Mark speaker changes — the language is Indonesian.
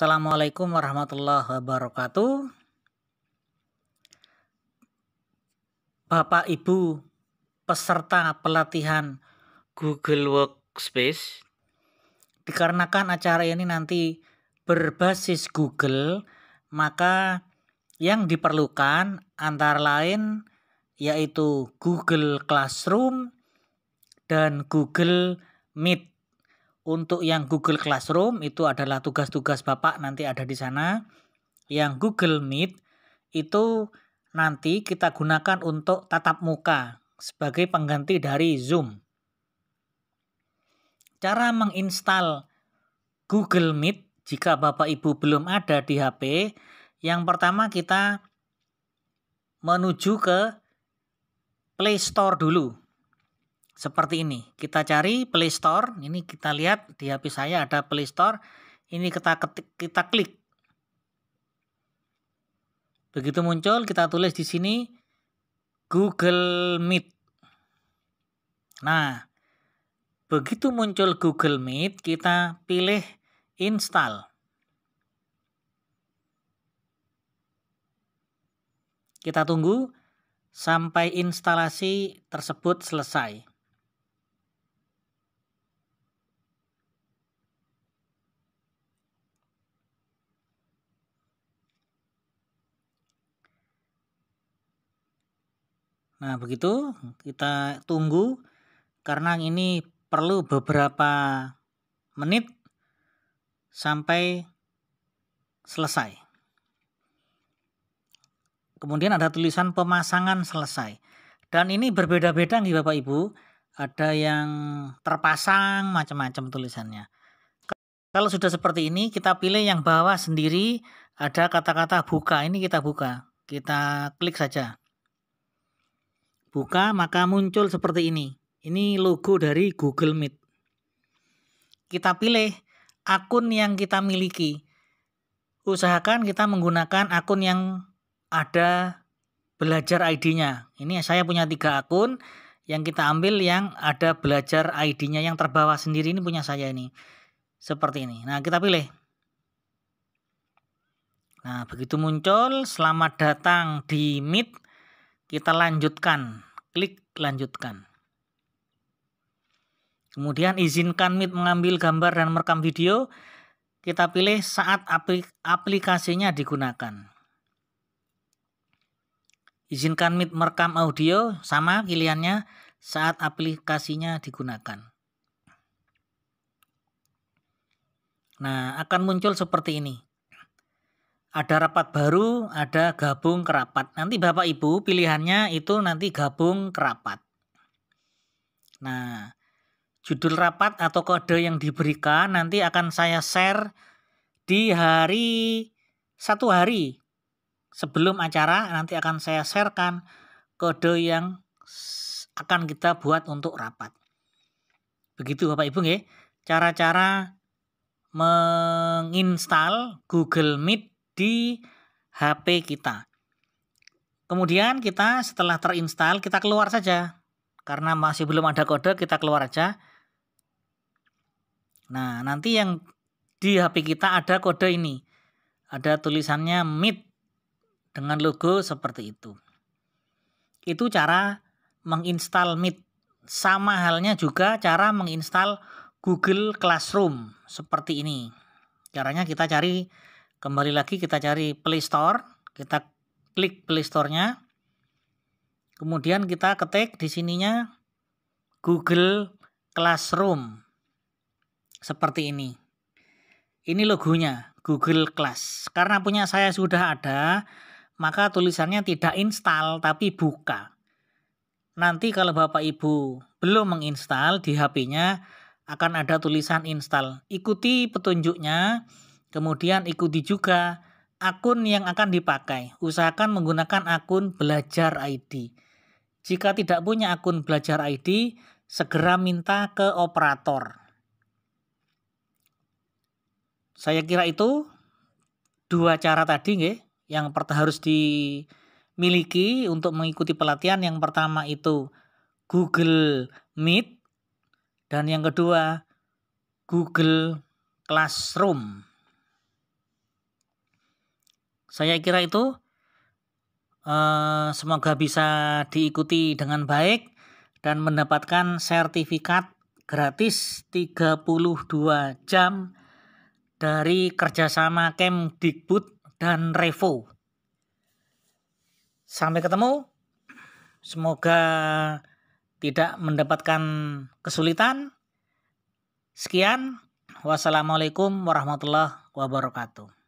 Speaker 1: Assalamualaikum warahmatullahi wabarakatuh. Bapak Ibu peserta pelatihan Google Workspace dikarenakan acara ini nanti berbasis Google, maka yang diperlukan antara lain yaitu Google Classroom dan Google Meet. Untuk yang Google Classroom itu adalah tugas-tugas Bapak nanti ada di sana. Yang Google Meet itu nanti kita gunakan untuk tatap muka sebagai pengganti dari Zoom. Cara menginstal Google Meet jika Bapak Ibu belum ada di HP, yang pertama kita menuju ke Play Store dulu seperti ini. Kita cari Play Store. Ini kita lihat di HP saya ada Play Store. Ini kita ketik, kita klik. Begitu muncul kita tulis di sini Google Meet. Nah, begitu muncul Google Meet, kita pilih install. Kita tunggu sampai instalasi tersebut selesai. Nah, begitu kita tunggu karena ini perlu beberapa menit sampai selesai. Kemudian ada tulisan pemasangan selesai. Dan ini berbeda-beda nih Bapak Ibu. Ada yang terpasang macam-macam tulisannya. Kalau sudah seperti ini kita pilih yang bawah sendiri ada kata-kata buka. Ini kita buka. Kita klik saja. Buka maka muncul seperti ini. Ini logo dari Google Meet. Kita pilih akun yang kita miliki. Usahakan kita menggunakan akun yang ada belajar ID-nya. Ini saya punya tiga akun yang kita ambil yang ada belajar ID-nya yang terbawa sendiri ini punya saya ini. Seperti ini. Nah, kita pilih. Nah, begitu muncul, selamat datang di Meet. Kita lanjutkan, klik lanjutkan. Kemudian izinkan Meet mengambil gambar dan merekam video. Kita pilih saat aplikasinya digunakan. Izinkan Meet merekam audio, sama pilihannya saat aplikasinya digunakan. Nah, akan muncul seperti ini ada rapat baru, ada gabung kerapat. Nanti Bapak Ibu pilihannya itu nanti gabung kerapat. Nah, judul rapat atau kode yang diberikan nanti akan saya share di hari satu hari sebelum acara nanti akan saya sharekan kode yang akan kita buat untuk rapat. Begitu Bapak Ibu ya cara-cara menginstal Google Meet di HP kita. Kemudian kita setelah terinstall kita keluar saja. Karena masih belum ada kode kita keluar aja. Nah, nanti yang di HP kita ada kode ini. Ada tulisannya MIT dengan logo seperti itu. Itu cara menginstal MIT. Sama halnya juga cara menginstal Google Classroom seperti ini. Caranya kita cari Kembali lagi kita cari Play Store, kita klik Play Store-nya. Kemudian kita ketik di sininya Google Classroom. Seperti ini. Ini logonya Google Class. Karena punya saya sudah ada, maka tulisannya tidak install tapi buka. Nanti kalau Bapak Ibu belum menginstal di HP-nya akan ada tulisan install. Ikuti petunjuknya Kemudian ikuti juga akun yang akan dipakai. Usahakan menggunakan akun belajar ID. Jika tidak punya akun belajar ID, segera minta ke operator. Saya kira itu dua cara tadi nggih, yang pertama harus dimiliki untuk mengikuti pelatihan. Yang pertama itu Google Meet dan yang kedua Google Classroom. Saya kira itu eh, semoga bisa diikuti dengan baik dan mendapatkan sertifikat gratis 32 jam dari kerjasama Kem Dikbud dan Revo. Sampai ketemu. Semoga tidak mendapatkan kesulitan. Sekian. Wassalamualaikum warahmatullahi wabarakatuh.